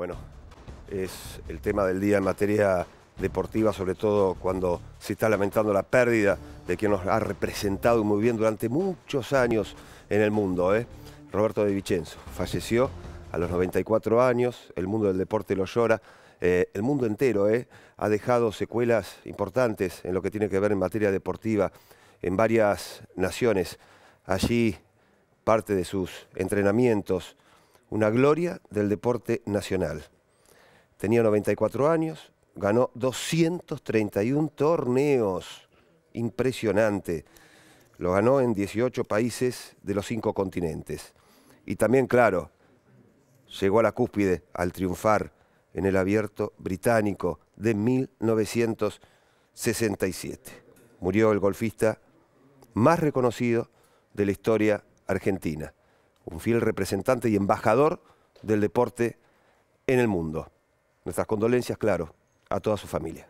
Bueno, es el tema del día en materia deportiva, sobre todo cuando se está lamentando la pérdida de quien nos ha representado muy bien durante muchos años en el mundo. ¿eh? Roberto de Vicenzo falleció a los 94 años, el mundo del deporte lo llora. Eh, el mundo entero ¿eh? ha dejado secuelas importantes en lo que tiene que ver en materia deportiva en varias naciones. Allí parte de sus entrenamientos, una gloria del deporte nacional. Tenía 94 años, ganó 231 torneos, impresionante. Lo ganó en 18 países de los cinco continentes. Y también, claro, llegó a la cúspide al triunfar en el abierto británico de 1967. Murió el golfista más reconocido de la historia argentina un fiel representante y embajador del deporte en el mundo. Nuestras condolencias, claro, a toda su familia.